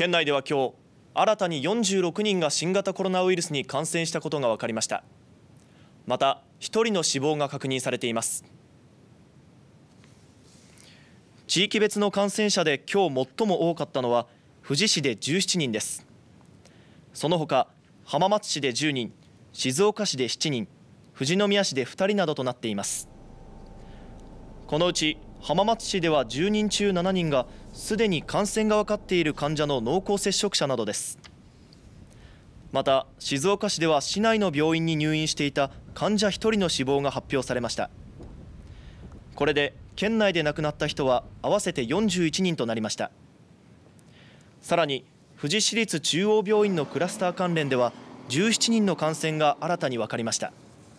県内では今日新たに46人が新型コロナウイルスに感染したことが分かりましたまた1人の死亡が確認されています地域別の感染者で今日最も多かったのは富士市で17人ですその他浜松市で10人静岡市で7人富士宮市で2人などとなっていますこのうち浜松市では10人中7人がすでに感染が分かっている患者の濃厚接触者などですまた静岡市では市内の病院に入院していた患者1人の死亡が発表されましたこれで県内で亡くなった人は合わせて41人となりましたさらに富士市立中央病院のクラスター関連では17人の感染が新たに分かりました。